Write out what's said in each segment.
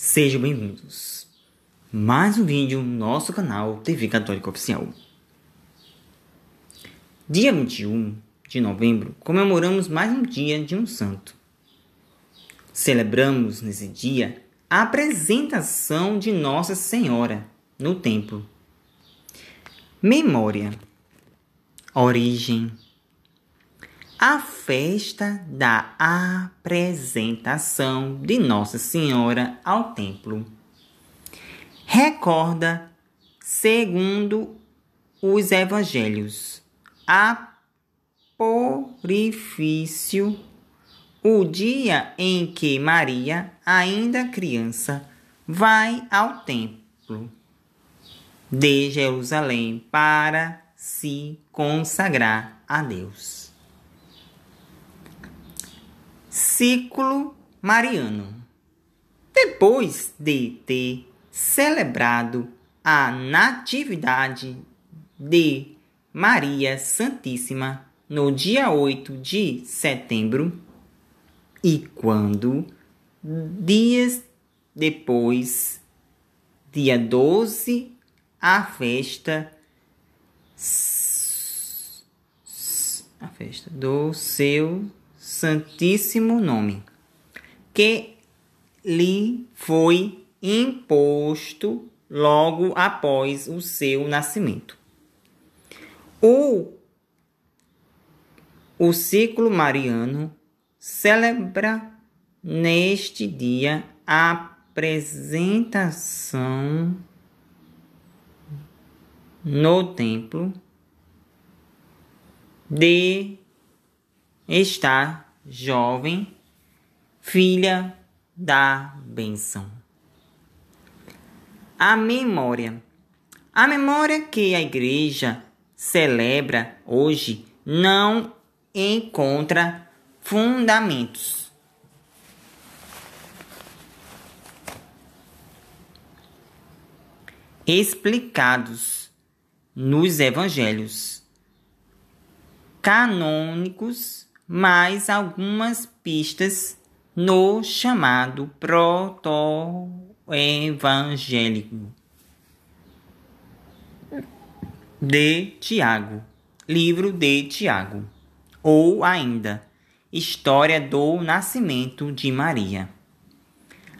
Sejam bem-vindos. Mais um vídeo no nosso canal TV Católica Oficial. Dia 21 de novembro, comemoramos mais um dia de um santo. Celebramos nesse dia a apresentação de Nossa Senhora no templo. Memória, origem, a festa da apresentação de Nossa Senhora ao templo. Recorda, segundo os evangelhos, a porifício, o dia em que Maria, ainda criança, vai ao templo de Jerusalém para se consagrar a Deus ciclo mariano. Depois de ter celebrado a Natividade de Maria Santíssima no dia 8 de setembro, e quando, dias depois, dia 12, a festa a festa do seu Santíssimo Nome, que lhe foi imposto logo após o seu nascimento. O, o ciclo mariano celebra neste dia a apresentação no templo de estar jovem, filha da bênção. A memória. A memória que a igreja celebra hoje não encontra fundamentos. Explicados nos evangelhos canônicos mais algumas pistas no chamado proto-evangélico de Tiago, livro de Tiago, ou ainda História do Nascimento de Maria,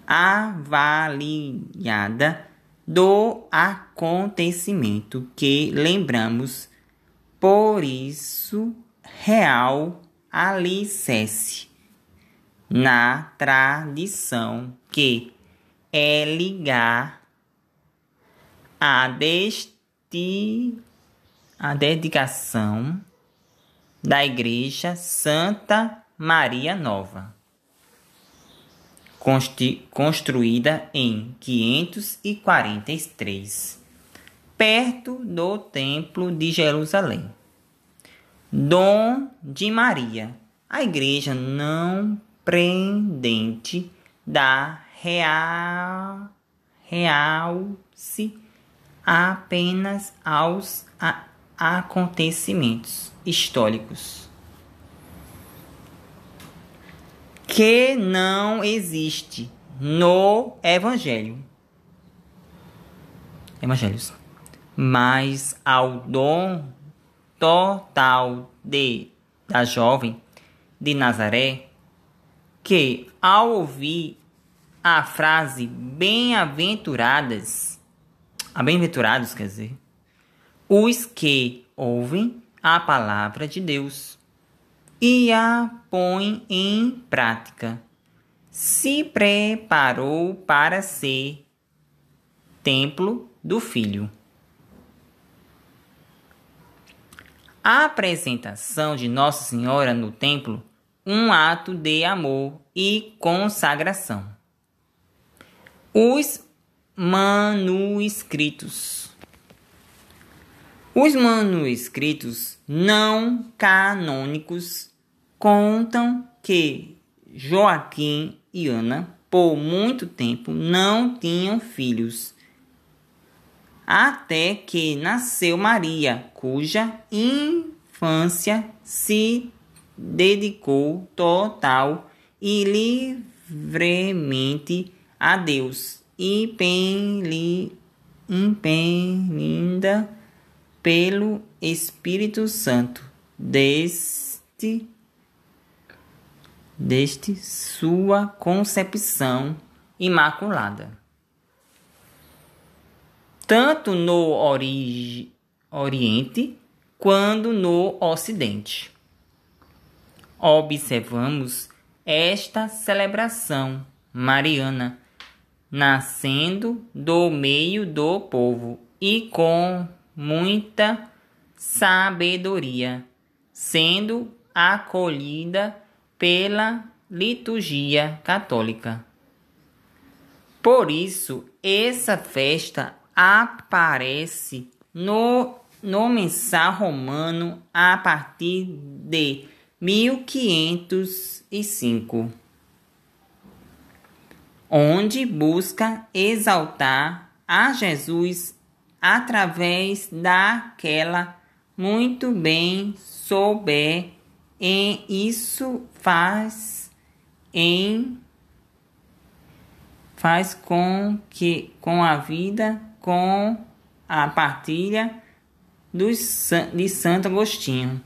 avaliada do acontecimento que lembramos, por isso real alicerce na tradição que é ligar a, deste a dedicação da Igreja Santa Maria Nova, construída em 543, perto do Templo de Jerusalém. Dom de Maria, a igreja não prendente da real, realce apenas aos a, acontecimentos históricos. Que não existe no Evangelho. Evangelhos. Mas ao dom total de, da jovem de Nazaré, que ao ouvir a frase bem-aventuradas, bem-aventurados quer dizer, os que ouvem a palavra de Deus e a põem em prática, se preparou para ser templo do Filho. a apresentação de Nossa Senhora no templo um ato de amor e consagração. Os manuscritos. Os manuscritos não canônicos contam que Joaquim e Ana, por muito tempo, não tinham filhos até que nasceu Maria, cuja infância se dedicou total e livremente a Deus, impelida pelo Espírito Santo. Deste, deste sua concepção imaculada tanto no ori Oriente quanto no Ocidente. Observamos esta celebração mariana nascendo do meio do povo e com muita sabedoria, sendo acolhida pela liturgia católica. Por isso, essa festa aparece no, no mensal romano a partir de 1505, onde busca exaltar a Jesus através daquela muito bem souber e isso faz em faz com que com a vida com a partilha dos, de Santo Agostinho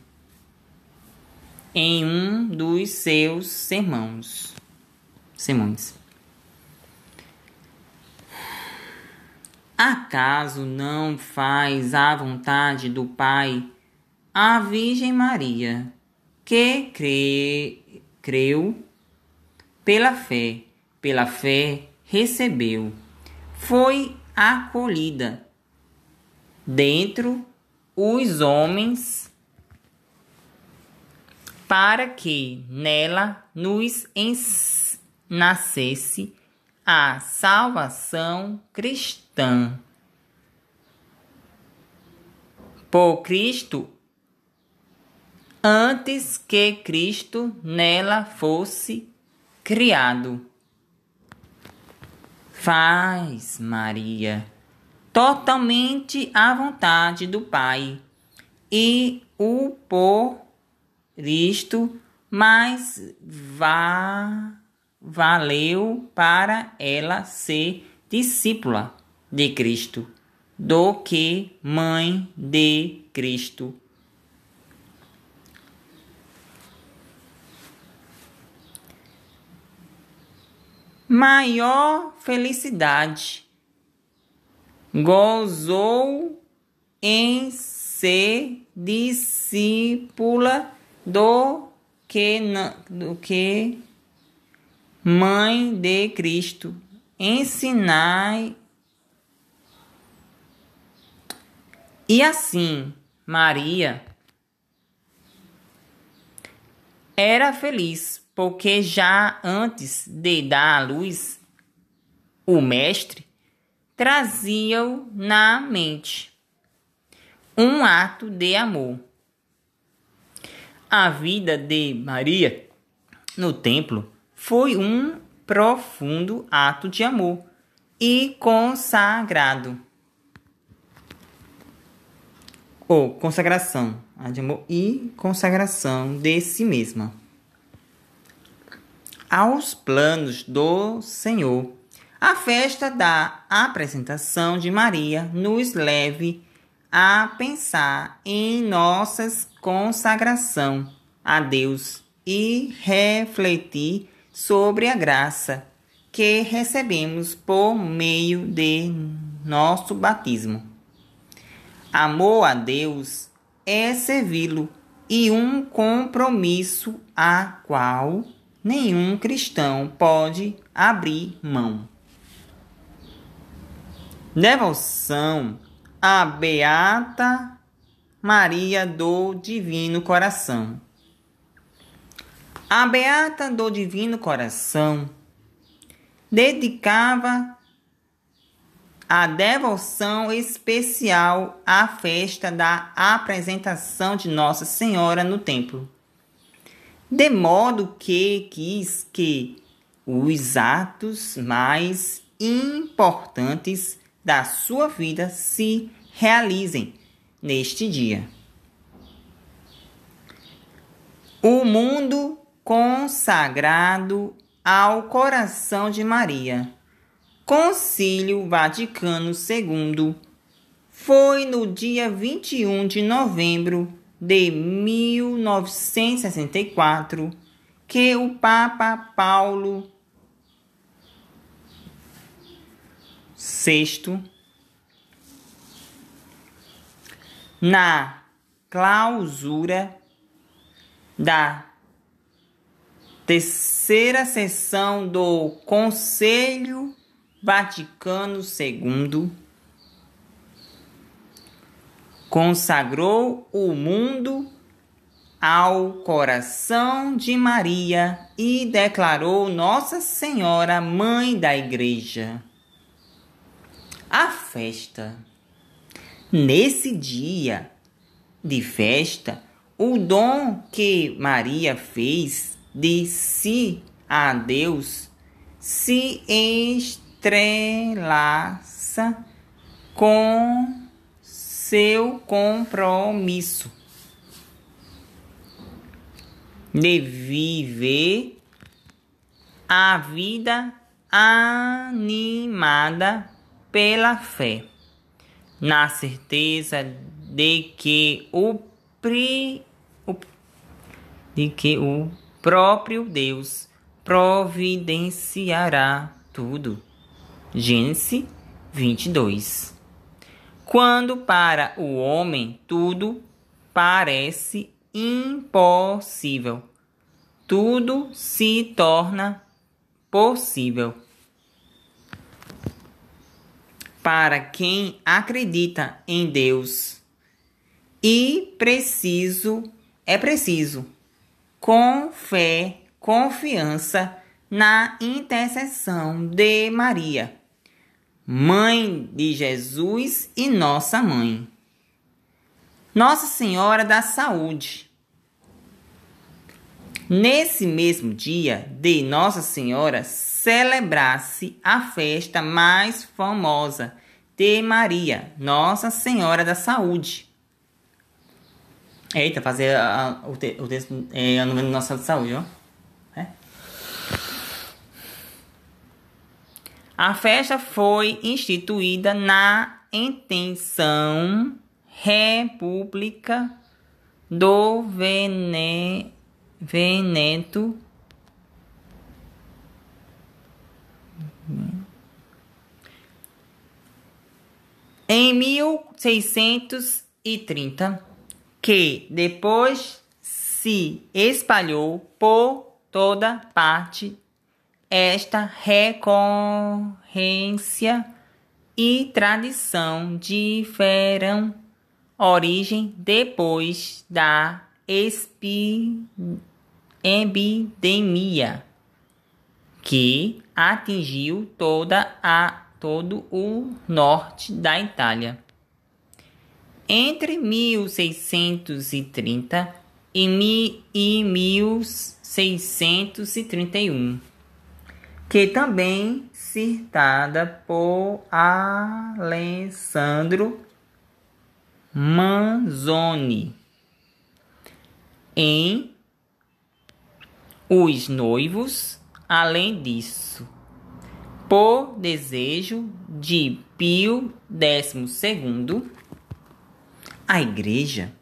em um dos seus sermões. Sermões. Acaso não faz a vontade do Pai a Virgem Maria, que crê, creu pela fé, pela fé recebeu, foi acolhida. Dentro os homens, para que nela nos nascesse a salvação cristã. Por Cristo, antes que Cristo nela fosse criado. Faz, Maria, totalmente à vontade do Pai, e o por isto mais va valeu para ela ser discípula de Cristo do que mãe de Cristo. maior felicidade. Gozou em ser discípula do que, do que mãe de Cristo. Ensinai. E assim, Maria era feliz porque já antes de dar à luz, o mestre trazia-o na mente. Um ato de amor. A vida de Maria no templo foi um profundo ato de amor e consagrado. Ou consagração, de amor e consagração de si mesma aos planos do Senhor. A festa da apresentação de Maria nos leve a pensar em nossa consagração a Deus e refletir sobre a graça que recebemos por meio de nosso batismo. Amor a Deus é servi-lo e um compromisso a qual nenhum cristão pode abrir mão. Devoção à Beata Maria do Divino Coração. A Beata do Divino Coração dedicava a devoção especial à festa da apresentação de Nossa Senhora no templo de modo que quis que os atos mais importantes da sua vida se realizem neste dia. O mundo consagrado ao coração de Maria. Concílio Vaticano II foi no dia 21 de novembro de 1964 que o Papa Paulo VI, na clausura da terceira sessão do Conselho Vaticano II, consagrou o mundo ao coração de Maria e declarou Nossa Senhora Mãe da Igreja. A festa. Nesse dia de festa, o dom que Maria fez de si a Deus se estrelaça com seu compromisso de viver a vida animada pela fé, na certeza de que o, pri, o, de que o próprio Deus providenciará tudo. Gênesis 22 quando para o homem tudo parece impossível. Tudo se torna possível. Para quem acredita em Deus. E preciso é preciso com fé, confiança na intercessão de Maria Mãe de Jesus e Nossa Mãe. Nossa Senhora da Saúde. Nesse mesmo dia de Nossa Senhora, celebrasse a festa mais famosa de Maria, Nossa Senhora da Saúde. Eita, fazer a, o, o texto é, a Nossa Senhora da Saúde, ó. A festa foi instituída na intenção República do Vene, Veneto. Em 1630, que depois se espalhou por toda parte esta recorrência e tradição tiveram origem depois da epidemia que atingiu toda a todo o norte da Itália. Entre 1630 e 1631 que também citada por Alessandro Manzoni em Os Noivos, além disso, por desejo de Pio XII, a Igreja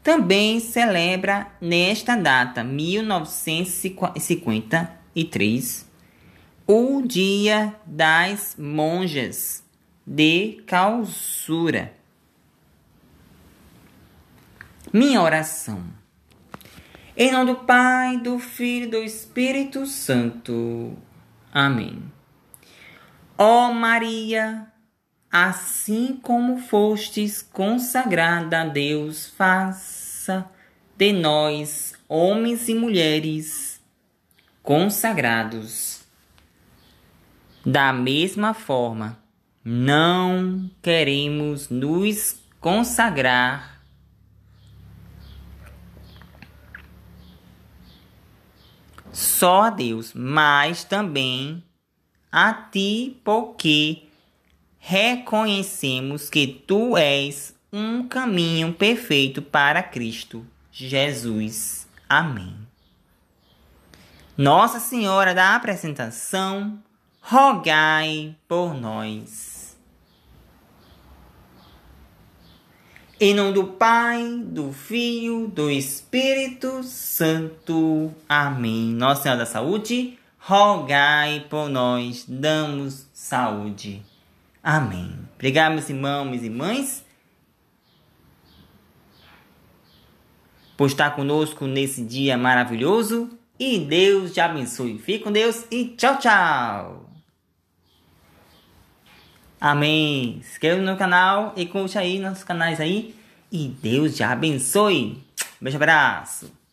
também celebra nesta data, 1953, o Dia das Monjas de Calçura. Minha oração. Em nome do Pai, do Filho e do Espírito Santo. Amém. Ó Maria, assim como fostes consagrada a Deus, faça de nós, homens e mulheres, consagrados da mesma forma, não queremos nos consagrar só a Deus, mas também a Ti, porque reconhecemos que Tu és um caminho perfeito para Cristo Jesus. Amém. Nossa Senhora da Apresentação rogai por nós. Em nome do Pai, do Filho, do Espírito Santo. Amém. Nossa Senhora da Saúde, rogai por nós, damos saúde. Amém. Obrigado, meus irmãos, e irmãs, por estar conosco nesse dia maravilhoso. E Deus te abençoe. Fique com Deus e tchau, tchau. Amém. Se inscreva no canal e curte aí nossos canais aí. E Deus te abençoe. Beijo, abraço.